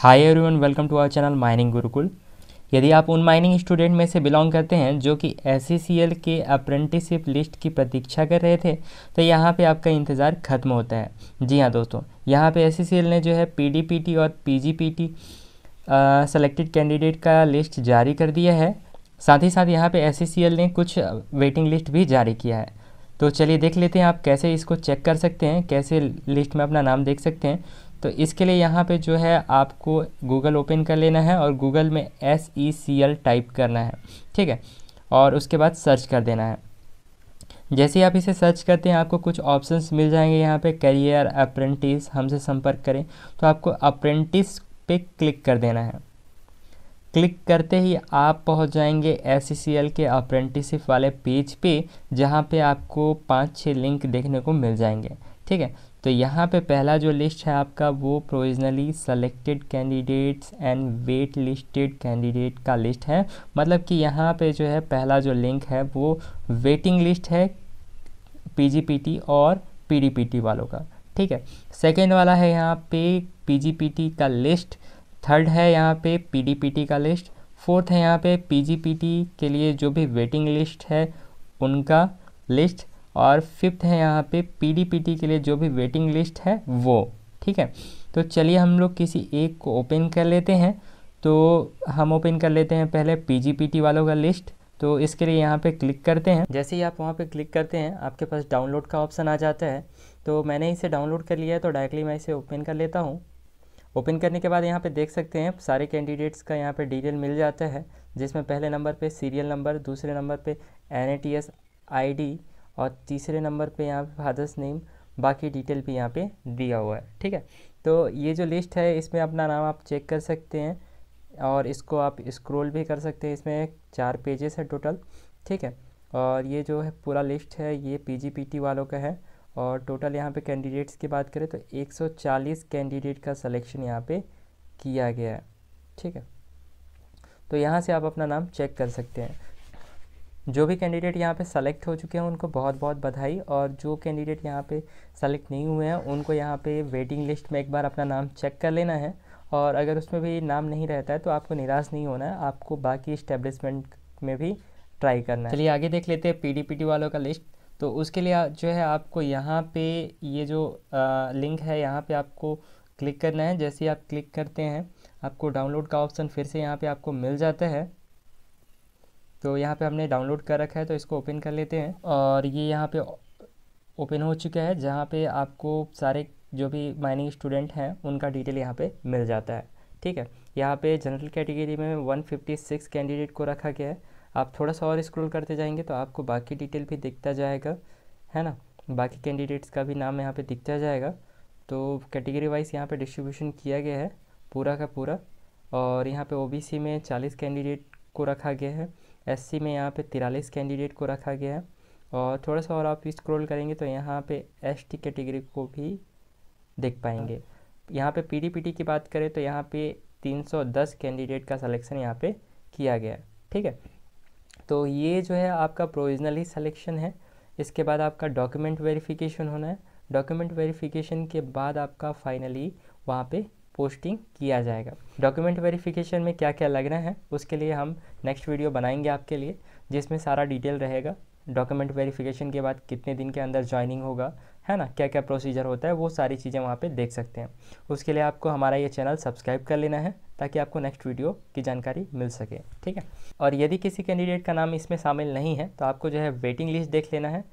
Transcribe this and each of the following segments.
Hi everyone welcome to our channel mining Gurukul यदि आप उन माइनिंग स्टूडेंट में से बिलोंग करते हैं जो कि एस e के अप्रेंटिसिप लिस्ट की प्रतीक्षा कर रहे थे तो यहाँ पे आपका इंतज़ार खत्म होता है जी हाँ दोस्तों यहाँ पे एस e ने जो है पी और पी जी सेलेक्टेड कैंडिडेट का लिस्ट जारी कर दिया है साथ ही साथ यहाँ पे एस e ने कुछ वेटिंग लिस्ट भी जारी किया है तो चलिए देख लेते हैं आप कैसे इसको चेक कर सकते हैं कैसे लिस्ट में अपना नाम देख सकते हैं तो इसके लिए यहाँ पे जो है आपको गूगल ओपन कर लेना है और गूगल में S E C L type करना है ठीक है और उसके बाद सर्च कर देना है जैसे ही आप इसे सर्च करते हैं आपको कुछ ऑप्शंस मिल जाएंगे यहाँ पे करियर अप्रेंटिस हमसे संपर्क करें तो आपको अप्रेंटिस पे क्लिक कर देना है क्लिक करते ही आप पहुँच जाएंगे एस e के अप्रेंटिसिप वाले पेज पे जहाँ पे आपको पाँच छः लिंक देखने को मिल जाएंगे ठीक है तो यहाँ पे पहला जो लिस्ट है आपका वो provisionally selected candidates and wait listed candidate का लिस्ट है मतलब कि यहाँ पे जो है पहला जो लिंक है वो वेटिंग लिस्ट है पीजीपीटी और पीडीपीटी वालों का ठीक है सेकेंड वाला है यहाँ पे पीजीपीटी का लिस्ट थर्ड है यहाँ पे पीडीपीटी का लिस्ट फोर्थ है यहाँ पे पीजीपीटी के लिए जो भी वेटिंग लिस्ट है उनका लिस्ट और फिफ्थ है यहाँ पे पीडीपीटी के लिए जो भी वेटिंग लिस्ट है वो ठीक है तो चलिए हम लोग किसी एक को ओपन कर लेते हैं तो हम ओपन कर लेते हैं पहले पीजीपीटी वालों का लिस्ट तो इसके लिए यहाँ पे क्लिक करते हैं जैसे ही आप वहाँ पे क्लिक करते हैं आपके पास डाउनलोड का ऑप्शन आ जाता है तो मैंने इसे डाउनलोड कर लिया है तो डायरेक्टली मैं इसे ओपन कर लेता हूँ ओपन करने के बाद यहाँ पे देख सकते हैं सारे कैंडिडेट्स का यहाँ पे डिटेल मिल जाता है जिसमें पहले नंबर पे सीरियल नंबर दूसरे नंबर पे N A T S I D और तीसरे नंबर पे यहाँ पे फादर्स नेम बाकी डिटेल भी यहाँ पे दिया हुआ है ठीक है तो ये जो लिस्ट है इसमें अपना नाम आप चेक कर सकते हैं और इसको आप स्क्रोल भी कर सकते हैं इसमें चार पेजेस है टोटल ठीक है और ये जो है पूरा लिस्ट है ये पी वालों का है और टोटल यहाँ पे कैंडिडेट्स की बात करें तो 140 कैंडिडेट का सिलेक्शन यहाँ पे किया गया है ठीक है तो यहाँ से आप अपना नाम चेक कर सकते हैं जो भी कैंडिडेट यहाँ पे सेलेक्ट हो चुके हैं उनको बहुत बहुत बधाई और जो कैंडिडेट यहाँ पे सेलेक्ट नहीं हुए हैं उनको यहाँ पे वेटिंग लिस्ट में एक बार अपना नाम चेक कर लेना है और अगर उसमें भी नाम नहीं रहता है तो आपको निराश नहीं होना है आपको बाकी इस्टेब्लिशमेंट में भी ट्राई करना है चलिए आगे देख लेते हैं पीडीपीटी वालों का लिस्ट तो उसके लिए जो है आपको यहाँ पर ये जो आ, लिंक है यहाँ पर आपको क्लिक करना है जैसे ही आप क्लिक करते हैं आपको डाउनलोड का ऑप्शन फिर से यहाँ पे आपको मिल जाता है तो यहाँ पे हमने डाउनलोड कर रखा है तो इसको ओपन कर लेते हैं और ये यहाँ पे ओपन हो चुका है जहाँ पे आपको सारे जो भी माइनिंग स्टूडेंट हैं उनका डिटेल यहाँ पे मिल जाता है ठीक है यहाँ पे जनरल कैटेगरी में 156 कैंडिडेट को रखा गया है आप थोड़ा सा और स्क्रॉल करते जाएंगे तो आपको बाकी डिटेल भी दिखता जाएगा है ना बाकी कैंडिडेट्स का भी नाम यहाँ पर दिखता जाएगा तो कैटेगरी वाइज यहाँ पर डिस्ट्रीब्यूशन किया गया है पूरा का पूरा और यहाँ पर ओ में चालीस कैंडिडेट को रखा गया है एससी में यहाँ पे तिरालीस कैंडिडेट को रखा गया है और थोड़ा सा और आप स्क्रॉल करेंगे तो यहाँ पे एसटी कैटेगरी को भी देख पाएंगे हाँ। यहाँ पे पीडीपीटी की बात करें तो यहाँ पे 310 कैंडिडेट का सिलेक्शन यहाँ पे किया गया है ठीक है तो ये जो है आपका प्रोविजनली सिलेक्शन है इसके बाद आपका डॉक्यूमेंट वेरिफिकेशन होना है डॉक्यूमेंट वेरिफिकेशन के बाद आपका फाइनली वहाँ पे पोस्टिंग किया जाएगा डॉक्यूमेंट वेरिफिकेशन में क्या क्या लगना है उसके लिए हम नेक्स्ट वीडियो बनाएंगे आपके लिए जिसमें सारा डिटेल रहेगा डॉक्यूमेंट वेरिफिकेशन के बाद कितने दिन के अंदर ज्वाइनिंग होगा है ना क्या क्या प्रोसीजर होता है वो सारी चीज़ें वहाँ पे देख सकते हैं उसके लिए आपको हमारा ये चैनल सब्सक्राइब कर लेना है ताकि आपको नेक्स्ट वीडियो की जानकारी मिल सके ठीक है और यदि किसी कैंडिडेट का नाम इसमें शामिल नहीं है तो आपको जो है वेटिंग लिस्ट देख लेना है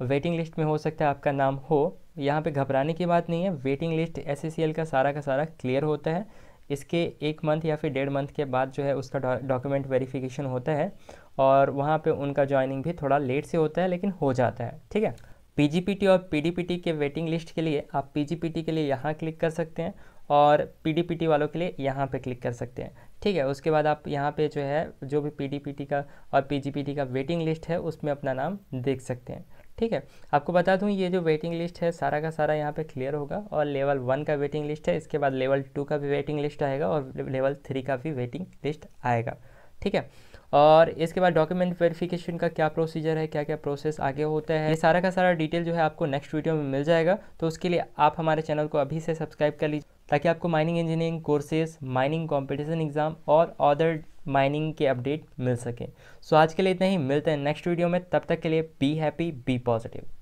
वेटिंग लिस्ट में हो सकता है आपका नाम हो यहाँ पे घबराने की बात नहीं है वेटिंग लिस्ट एस e का सारा का सारा क्लियर होता है इसके एक मंथ या फिर डेढ़ मंथ के बाद जो है उसका डॉक्यूमेंट वेरिफिकेशन होता है और वहाँ पे उनका ज्वाइनिंग भी थोड़ा लेट से होता है लेकिन हो जाता है ठीक है टी और टी के वेटिंग लिस्ट के लिए आप टी के लिए यहाँ क्लिक कर सकते हैं और टी वालों के लिए यहाँ पे क्लिक कर सकते हैं ठीक है उसके बाद आप यहाँ पे जो है जो भी टी का और टी का वेटिंग लिस्ट है उसमें अपना नाम देख सकते हैं ठीक है आपको बता दूं ये जो वेटिंग लिस्ट है सारा का सारा यहाँ पे क्लियर होगा और लेवल वन का वेटिंग लिस्ट है इसके बाद लेवल टू का भी वेटिंग लिस्ट आएगा और लेवल थ्री का भी वेटिंग लिस्ट आएगा ठीक है और इसके बाद डॉक्यूमेंट वेरिफिकेशन का क्या प्रोसीजर है क्या क्या प्रोसेस आगे होता है ये सारा का सारा डिटेल जो है आपको नेक्स्ट वीडियो में मिल जाएगा तो उसके लिए आप हमारे चैनल को अभी से सब्सक्राइब कर लीजिए ताकि आपको mining engineering courses mining competition exam और अदर माइनिंग के अपडेट मिल सकें सो so, आज के लिए इतना ही मिलते हैं नेक्स्ट वीडियो में तब तक के लिए बी हैप्पी बी पॉजिटिव